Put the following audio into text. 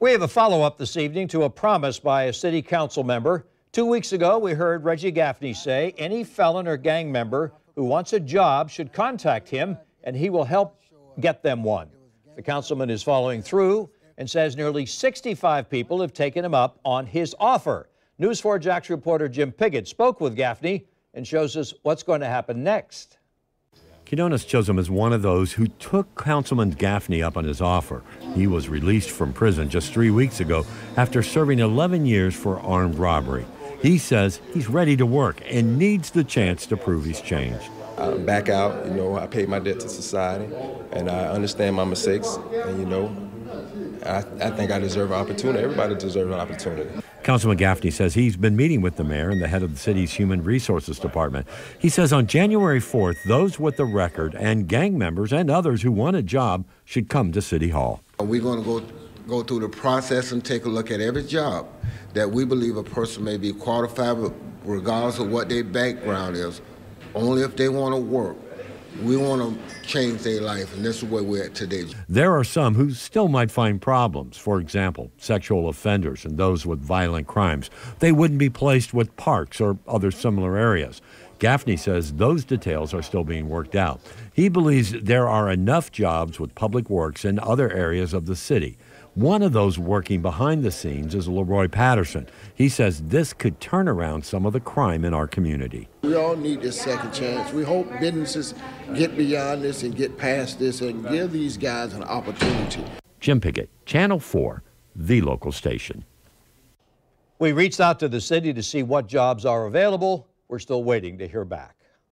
We have a follow up this evening to a promise by a city council member. Two weeks ago, we heard Reggie Gaffney say any felon or gang member who wants a job should contact him and he will help get them one. The councilman is following through and says nearly 65 people have taken him up on his offer. News 4 Jack's reporter Jim Piggott spoke with Gaffney and shows us what's going to happen next chose Chisholm is one of those who took Councilman Gaffney up on his offer. He was released from prison just three weeks ago after serving 11 years for armed robbery. He says he's ready to work and needs the chance to prove he's changed. I'm back out, you know, I paid my debt to society and I understand my mistakes and, you know, I, I think I deserve an opportunity. Everybody deserves an opportunity. Councilman Gaffney says he's been meeting with the mayor and the head of the city's human resources department. He says on January 4th, those with the record and gang members and others who want a job should come to City Hall. We're going to go go through the process and take a look at every job that we believe a person may be qualified regardless of what their background is only if they want to work we want to change their life, and this is where we're at today. There are some who still might find problems. For example, sexual offenders and those with violent crimes. They wouldn't be placed with parks or other similar areas. Gaffney says those details are still being worked out. He believes there are enough jobs with public works in other areas of the city one of those working behind the scenes is Leroy Patterson. He says this could turn around some of the crime in our community. We all need this second chance. We hope businesses get beyond this and get past this and give these guys an opportunity. Jim Pickett, Channel 4, the local station. We reached out to the city to see what jobs are available. We're still waiting to hear back.